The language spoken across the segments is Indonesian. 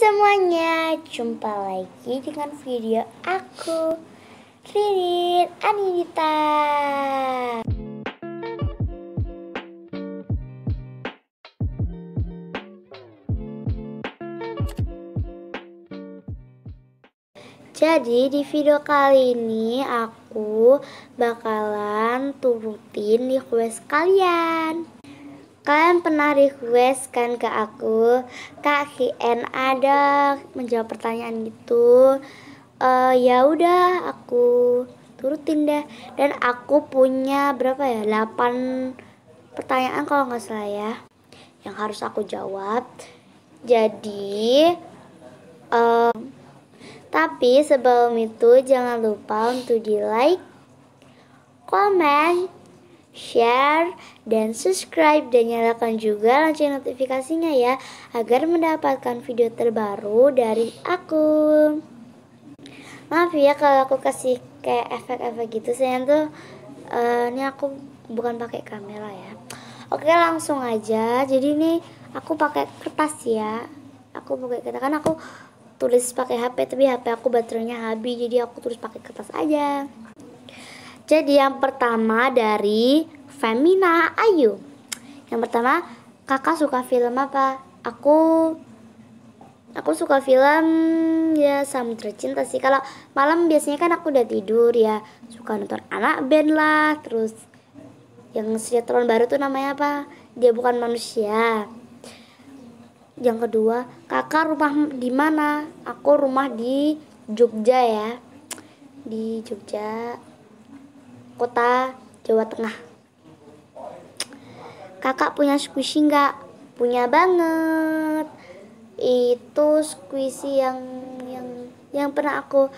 semuanya, jumpa lagi dengan video aku Ririn Anita. Jadi di video kali ini aku bakalan turutin request kalian. Kalian pernah request kan ke aku Kak KN ada menjawab pertanyaan gitu uh, ya udah aku turutin deh dan aku punya berapa ya 8 pertanyaan kalau nggak salah ya yang harus aku jawab jadi uh, tapi sebelum itu jangan lupa untuk di like, comment, share, dan subscribe dan nyalakan juga lonceng notifikasinya ya agar mendapatkan video terbaru dari aku. Maaf ya kalau aku kasih kayak efek-efek gitu sayang tuh uh, ini aku bukan pakai kamera ya. Oke langsung aja. Jadi ini aku pakai kertas ya. Aku pakai kertas kan aku tulis pakai HP tapi HP aku baterainya habis jadi aku tulis pakai kertas aja. Jadi yang pertama dari Femina Ayu. Yang pertama, kakak suka film apa? Aku aku suka film ya samudra cinta sih kalau malam biasanya kan aku udah tidur ya suka nonton anak band lah terus yang sinetron baru tuh namanya apa dia bukan manusia yang kedua kakak rumah di mana aku rumah di Jogja ya di Jogja Kota Jawa Tengah. Kakak punya squishy nggak? Punya banget. Itu squishy yang yang yang pernah aku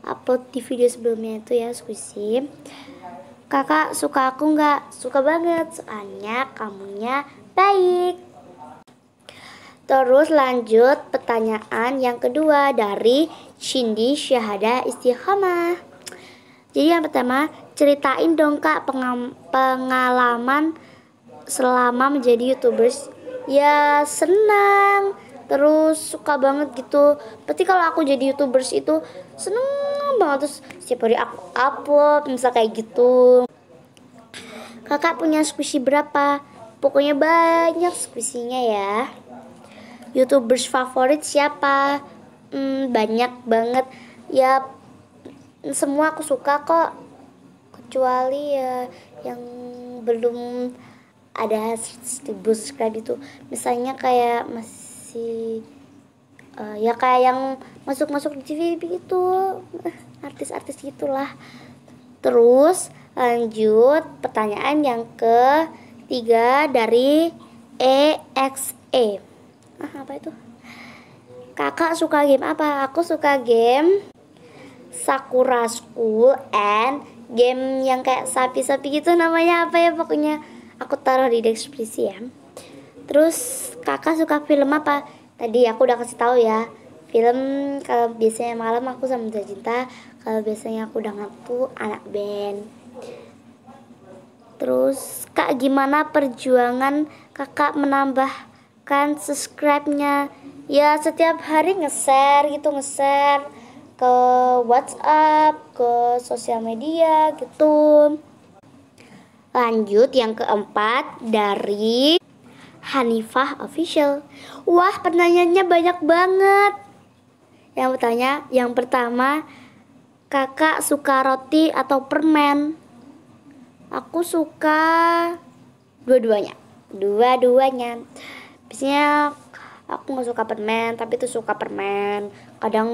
upload di video sebelumnya itu ya squishy. Kakak suka aku nggak? Suka banget. Soalnya kamunya baik. Terus lanjut pertanyaan yang kedua dari Cindy Syahada Istiqamah. Jadi yang pertama, ceritain dong kak pengalaman selama menjadi youtubers ya senang terus suka banget gitu pasti kalau aku jadi youtubers itu seneng banget terus setiap hari aku upload misal kayak gitu kakak punya squishy berapa pokoknya banyak squishynya ya youtubers favorit siapa hmm, banyak banget ya semua aku suka kok kecuali ya yang belum ada subscribe itu misalnya kayak masih uh, ya kayak yang masuk-masuk di TV gitu artis-artis gitulah terus lanjut pertanyaan yang ke tiga dari EXE e. ah apa itu kakak suka game apa aku suka game Sakura School and game yang kayak sapi-sapi gitu namanya apa ya pokoknya aku taruh di deskripsi ya terus kakak suka film apa tadi aku udah kasih tahu ya film kalau biasanya malam aku sama cinta kalau biasanya aku udah ngaku anak band terus kak gimana perjuangan kakak menambahkan subscribe-nya ya setiap hari nge-share gitu nge-share ke WhatsApp, ke sosial media gitu. Lanjut yang keempat dari Hanifah Official. Wah, pertanyaannya banyak banget. Yang bertanya, yang pertama, kakak suka roti atau permen? Aku suka dua-duanya. Dua-duanya. Biasanya aku nggak suka permen, tapi tuh suka permen. Kadang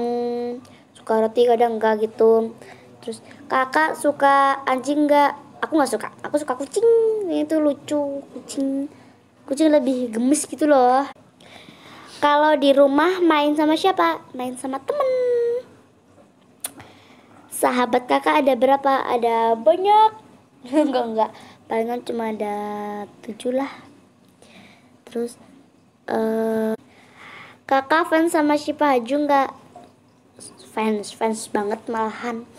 suka roti kadang enggak gitu terus kakak suka anjing enggak aku nggak suka aku suka kucing itu lucu kucing kucing lebih gemes gitu loh kalau di rumah main sama siapa main sama temen sahabat kakak ada berapa ada banyak enggak enggak palingan cuma ada tujuh lah terus uh, kakak fans sama Syifa Haju enggak fans fans banget malahan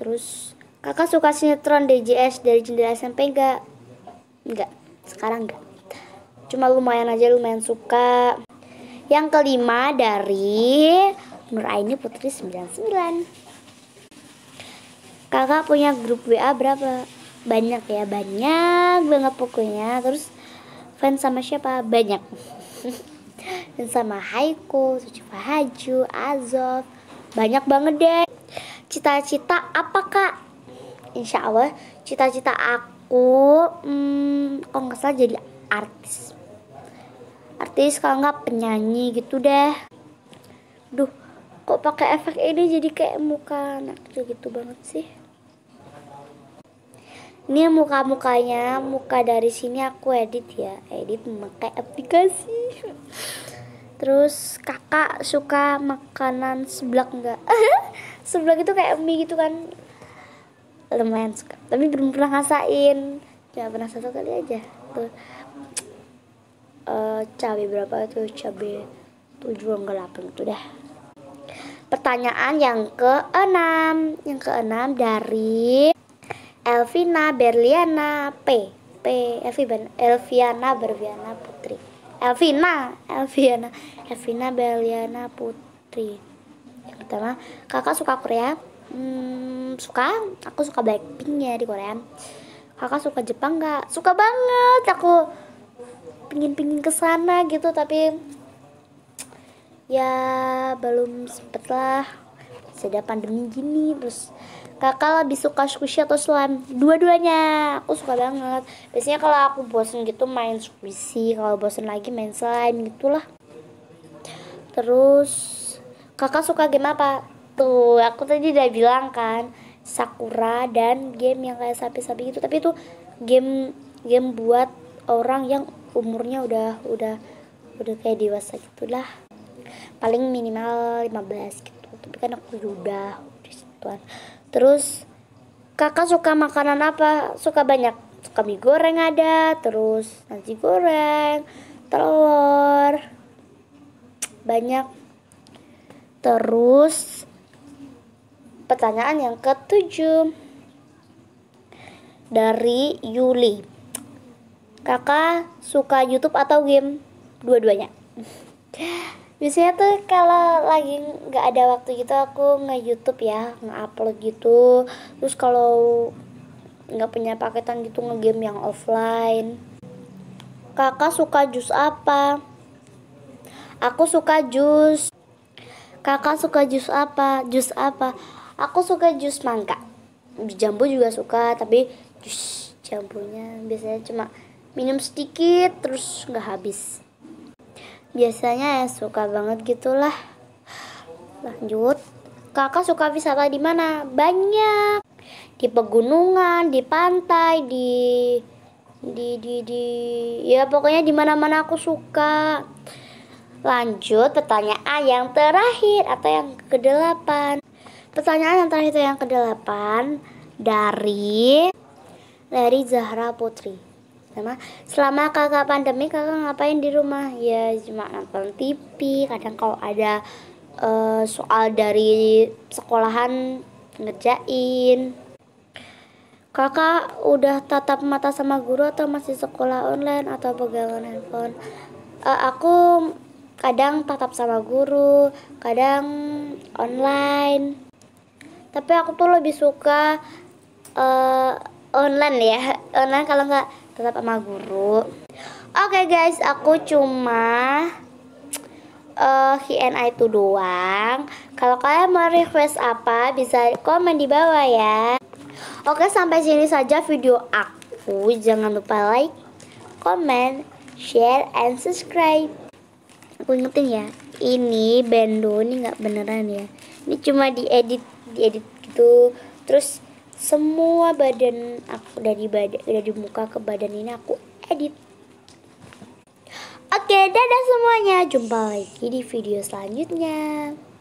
terus kakak suka sinetron DJS dari jendela SMP enggak enggak sekarang enggak cuma lumayan aja lumayan suka yang kelima dari Nur Aini Putri 99 Kakak punya grup WA berapa? Banyak ya, banyak banget pokoknya Terus fans sama siapa? Banyak dan sama Haiko, Suci Fahaju, Azov, banyak banget deh. Cita-cita apa kak? Insya Allah cita-cita aku, hmm, kalau nggak salah jadi artis. Artis kalau nggak penyanyi gitu deh. Duh, kok pakai efek ini jadi kayak muka anak gitu banget sih. Ini muka-mukanya, muka dari sini aku edit ya, edit memakai aplikasi terus kakak suka makanan seblak enggak seblak itu kayak mie gitu kan lumayan suka tapi belum pernah ngasain ya pernah satu kali aja tuh uh, eh, cabai berapa itu cabai tujuh enggak delapan itu dah pertanyaan yang keenam yang keenam dari Elvina Berliana P P Elvina Berliana Putri Elvina Elvina Elvina Beliana Putri yang pertama kakak suka Korea hmm, suka aku suka Blackpink ya di Korea kakak suka Jepang nggak suka banget aku pingin pingin kesana gitu tapi ya belum sempet lah sudah pandemi gini terus kakak lebih suka squishy atau slime dua-duanya aku suka banget biasanya kalau aku bosen gitu main squishy kalau bosen lagi main slime gitulah terus kakak suka game apa tuh aku tadi udah bilang kan sakura dan game yang kayak sapi-sapi gitu tapi itu game game buat orang yang umurnya udah udah udah kayak dewasa gitulah paling minimal 15 gitu tapi kan aku udah udah situan Terus kakak suka makanan apa? Suka banyak. Suka mie goreng ada, terus nasi goreng, telur, banyak. Terus pertanyaan yang ketujuh dari Yuli. Kakak suka YouTube atau game? Dua-duanya biasanya tuh kalau lagi nggak ada waktu gitu aku nge YouTube ya nge-upload gitu terus kalau nggak punya paketan gitu nge game yang offline kakak suka jus apa aku suka jus kakak suka jus apa jus apa aku suka jus mangga jambu juga suka tapi jus jambunya biasanya cuma minum sedikit terus nggak habis biasanya ya suka banget gitulah lanjut kakak suka wisata di mana banyak di pegunungan di pantai di di di di ya pokoknya di mana mana aku suka lanjut pertanyaan yang terakhir atau yang kedelapan pertanyaan yang terakhir atau yang kedelapan dari dari Zahra Putri sama selama kakak pandemi kakak ngapain di rumah ya cuma nonton TV kadang kalau ada uh, soal dari sekolahan ngerjain kakak udah tatap mata sama guru atau masih sekolah online atau pegangan handphone uh, aku kadang tatap sama guru kadang online tapi aku tuh lebih suka uh, online ya online kalau nggak tetap sama guru oke okay, guys aku cuma uh, Q&A itu doang kalau kalian mau request apa bisa komen di bawah ya oke okay, sampai sini saja video aku jangan lupa like comment share and subscribe aku ingetin ya ini bando ini nggak beneran ya ini cuma diedit diedit gitu terus semua badan aku dari badan dari muka ke badan ini aku edit oke dadah semuanya jumpa lagi di video selanjutnya